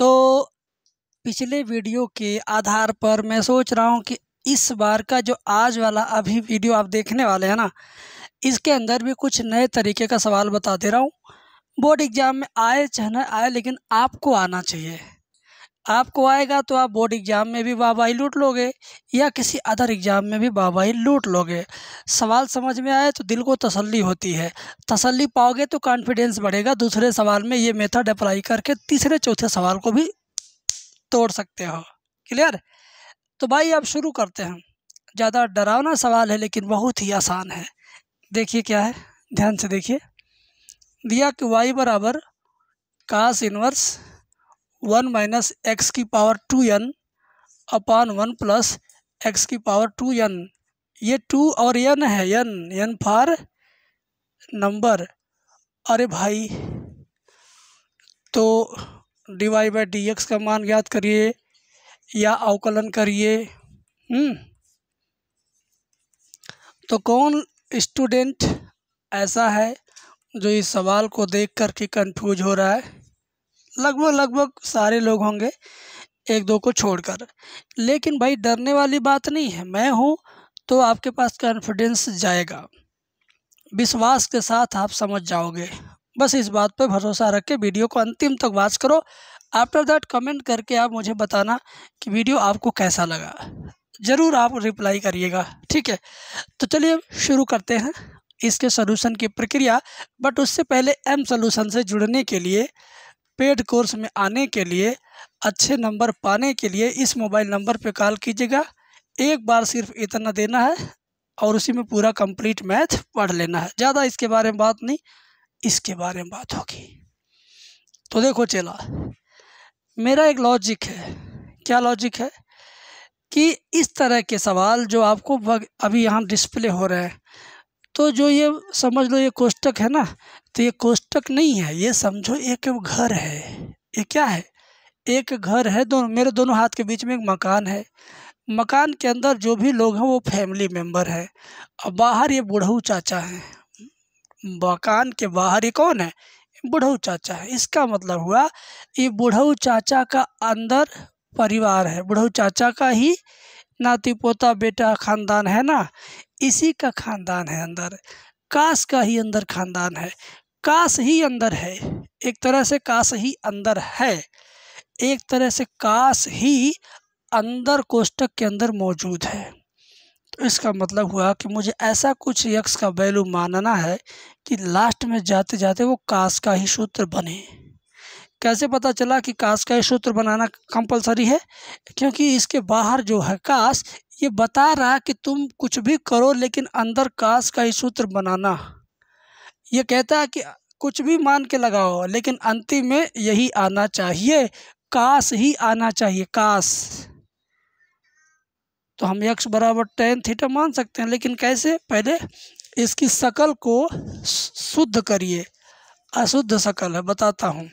तो पिछले वीडियो के आधार पर मैं सोच रहा हूँ कि इस बार का जो आज वाला अभी वीडियो आप देखने वाले हैं ना इसके अंदर भी कुछ नए तरीके का सवाल बता दे रहा हूँ बोर्ड एग्ज़ाम में आए चाहे आए लेकिन आपको आना चाहिए आपको आएगा तो आप बोर्ड एग्ज़ाम में भी वाहवाही लूट लोगे या किसी अदर एग्ज़ाम में भी वाहवाही लूट लोगे सवाल समझ में आए तो दिल को तसल्ली होती है तसल्ली पाओगे तो कॉन्फिडेंस बढ़ेगा दूसरे सवाल में ये मेथड अप्लाई करके तीसरे चौथे सवाल को भी तोड़ सकते हो क्लियर तो भाई आप शुरू करते हैं ज़्यादा डरावना सवाल है लेकिन बहुत ही आसान है देखिए क्या है ध्यान से देखिए दिया कि वाई बराबर cos inverse one minus X की power two N upon one plus X की पावर टू एन ये टू और एन है एन एन फॉर नंबर अरे भाई तो D Y by D X का मान ज्ञात करिए या अवकलन करिए हम्म, तो कौन स्टूडेंट ऐसा है जो इस सवाल को देख कर के कन्फ्यूज हो रहा है लगभग लगभग सारे लोग होंगे एक दो को छोड़कर लेकिन भाई डरने वाली बात नहीं है मैं हूँ तो आपके पास कॉन्फिडेंस जाएगा विश्वास के साथ आप समझ जाओगे बस इस बात पर भरोसा रख के वीडियो को अंतिम तक वॉच करो आफ्टर दैट कमेंट करके आप मुझे बताना कि वीडियो आपको कैसा लगा ज़रूर आप रिप्लाई करिएगा ठीक है तो चलिए शुरू करते हैं इसके सोलूशन की प्रक्रिया बट उससे पहले एम सोलूशन से जुड़ने के लिए पेड कोर्स में आने के लिए अच्छे नंबर पाने के लिए इस मोबाइल नंबर पर कॉल कीजिएगा एक बार सिर्फ इतना देना है और उसी में पूरा कंप्लीट मैथ पढ़ लेना है ज़्यादा इसके बारे में बात नहीं इसके बारे में बात होगी तो देखो चेला मेरा एक लॉजिक है क्या लॉजिक है कि इस तरह के सवाल जो आपको अभी यहाँ डिस्प्ले हो रहे हैं तो जो ये समझ लो ये कोष्टक है ना तो ये कोष्टक नहीं है ये समझो एक घर है ये क्या है एक घर है दोनों मेरे दोनों हाथ के बीच में एक मकान है मकान के अंदर जो भी लोग हैं वो फैमिली मेम्बर हैं और बाहर ये बूढ़ऊ चाचा हैं मकान के बाहर ये कौन है बूढ़ऊ चाचा है इसका मतलब हुआ ये बूढ़ऊ चाचा का अंदर परिवार है बूढ़ऊ चाचा का ही नाती पोता बेटा ख़ानदान है ना इसी का ख़ानदान है अंदर काश का ही अंदर ख़ानदान है काश ही अंदर है एक तरह से काश ही अंदर है एक तरह से काश ही अंदर कोष्टक के अंदर मौजूद है तो इसका मतलब हुआ कि मुझे ऐसा कुछ यक्ष का वैल्यू मानना है कि लास्ट में जाते जाते वो काश का ही सूत्र बने कैसे पता चला कि काश का ये सूत्र बनाना कंपलसरी है क्योंकि इसके बाहर जो है काश ये बता रहा कि तुम कुछ भी करो लेकिन अंदर काश का ही सूत्र बनाना ये कहता है कि कुछ भी मान के लगाओ लेकिन अंतिम में यही आना चाहिए काश ही आना चाहिए काश तो हम यक्ष बराबर टेन थीटा मान सकते हैं लेकिन कैसे पहले इसकी शकल को शुद्ध करिए अशुद्ध शकल है बताता हूँ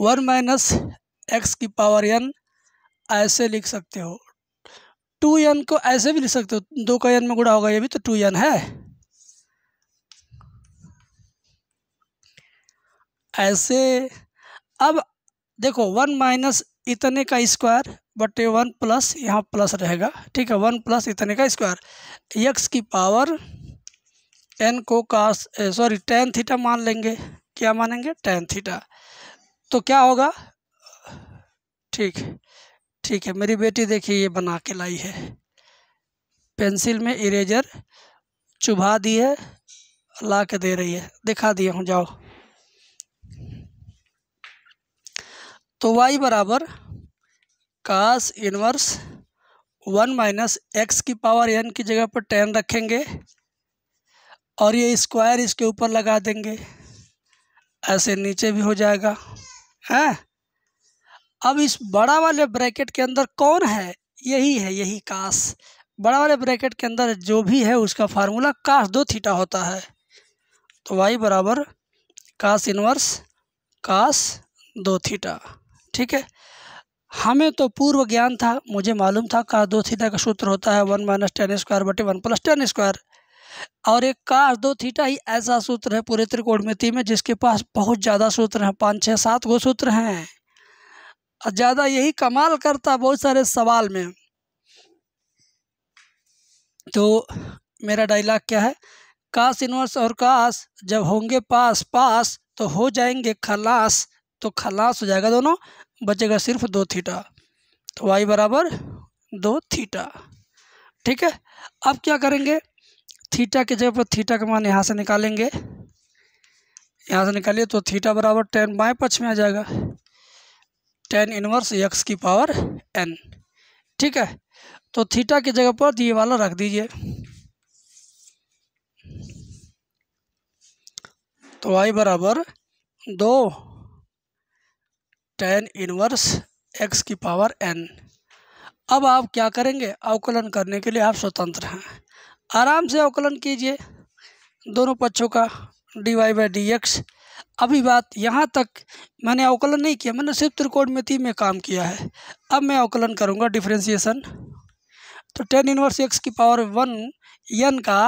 वन माइनस एक्स की पावर एन ऐसे लिख सकते हो टू एन को ऐसे भी लिख सकते हो दो का एन में गुड़ा होगा ये भी तो टू एन है ऐसे अब देखो वन माइनस इतने का स्क्वायर बटे वन प्लस यहाँ प्लस रहेगा ठीक है वन प्लस इतने का स्क्वायर एक्स की पावर एन को का सॉरी टेन थीटा मान लेंगे क्या मानेंगे टेन थीटा तो क्या होगा ठीक ठीक है मेरी बेटी देखिए ये बना के लाई है पेंसिल में इरेजर चुभा दी है ला के दे रही है दिखा दिया हूँ जाओ तो वाई बराबर cos inverse one minus X की पावर एन की जगह पर टेन रखेंगे और ये स्क्वायर इसके ऊपर लगा देंगे ऐसे नीचे भी हो जाएगा हैं अब इस बड़ा वाले ब्रैकेट के अंदर कौन है यही है यही काश बड़ा वाले ब्रैकेट के अंदर जो भी है उसका फार्मूला काश दो थीटा होता है तो वाई बराबर काश इनवर्स काश दो थीटा ठीक है हमें तो पूर्व ज्ञान था मुझे मालूम था काश दो थीटा का सूत्र होता है वन माइनस टेन स्क्वायर बटे वन प्लस टेन स्क्वायर और एक का दो थीटा ही ऐसा सूत्र है पूरे त्रिकोणमिति में जिसके पास बहुत ज़्यादा सूत्र हैं पाँच छः सात गो सूत्र हैं और ज़्यादा यही कमाल करता बहुत सारे सवाल में तो मेरा डायलॉग क्या है काश इनवर्स और काश जब होंगे पास पास तो हो जाएंगे खलास तो खलास हो जाएगा दोनों बचेगा सिर्फ दो थीटा तो वाई बराबर दो थीटा ठीक है अब क्या करेंगे थीटा की जगह पर थीटा का मान यहाँ से निकालेंगे यहाँ से निकालिए तो थीटा बराबर टेन बाएँ पक्ष में आ जाएगा टेन इनवर्स यक्स की पावर एन ठीक है तो थीटा की जगह पर ये वाला रख दीजिए तो वाई बराबर दो टेन इनवर्स एक्स की पावर एन अब आप क्या करेंगे अवकलन करने के लिए आप स्वतंत्र हैं आराम से अवकलन कीजिए दोनों पक्षों का D Y by D X अभी बात यहाँ तक मैंने अवकलन नहीं किया मैंने सिर्फ त्रिकोण में काम किया है अब मैं अवकलन करूँगा डिफ्रेंसिएशन तो टेन इनवर्स एक्स की पावर वन यन का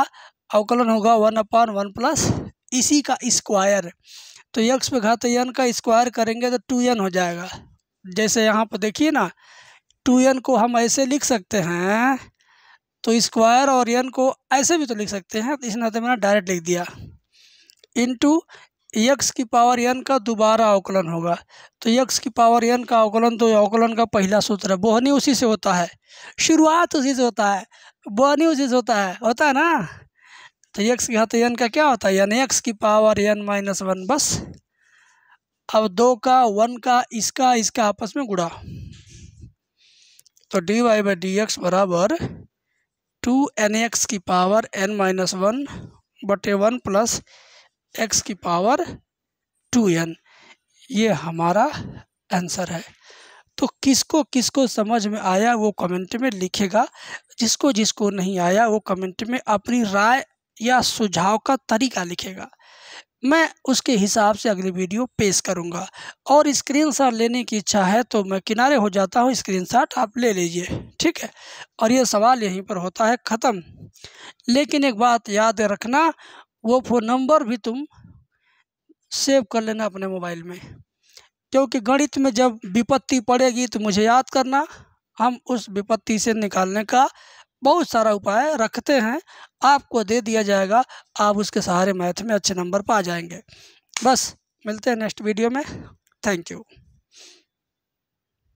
अवकलन होगा वन अपॉन वन प्लस इसी का स्क्वायर तो यक्स पे घात यन का स्क्वायर करेंगे तो टू यन हो जाएगा जैसे यहाँ पर देखिए ना टू यन को हम ऐसे लिख सकते हैं तो स्क्वायर और एन को ऐसे भी तो लिख सकते हैं इस नाते मैंने डायरेक्ट लिख दिया इंटू यक्स की पावर एन का दोबारा अवकलन होगा तो यक्स की पावर एन का अवकलन तो अवकलन का पहला सूत्र है बोहनी उसी से होता है शुरुआत उसी से होता है बोहनी उसी से होता है होता है ना तो यक्स की घात एन का क्या होता है यान यक्स की पावर एन माइनस वन बस अब दो का वन का इसका इसका आपस में गुड़ा तो D Y by D X बराबर टू एन एक्स की पावर एन माइनस वन बटे वन प्लस एक्स की पावर टू एन ये हमारा आंसर है तो किसको किसको समझ में आया वो कमेंट में लिखेगा जिसको जिसको नहीं आया वो कमेंट में अपनी राय या सुझाव का तरीका लिखेगा मैं उसके हिसाब से अगली वीडियो पेश करूँगा और स्क्रीनशॉट लेने की इच्छा है तो मैं किनारे हो जाता हूँ स्क्रीनशॉट आप ले लीजिए ठीक है और ये सवाल यहीं पर होता है ख़त्म लेकिन एक बात याद रखना वो फ़ोन नंबर भी तुम सेव कर लेना अपने मोबाइल में क्योंकि गणित में जब विपत्ति पड़ेगी तो मुझे याद करना हम उस विपत्ति से निकालने का बहुत सारा उपाय रखते हैं आपको दे दिया जाएगा आप उसके सहारे मैथ में अच्छे नंबर पा जाएंगे बस मिलते हैं नेक्स्ट वीडियो में थैंक यू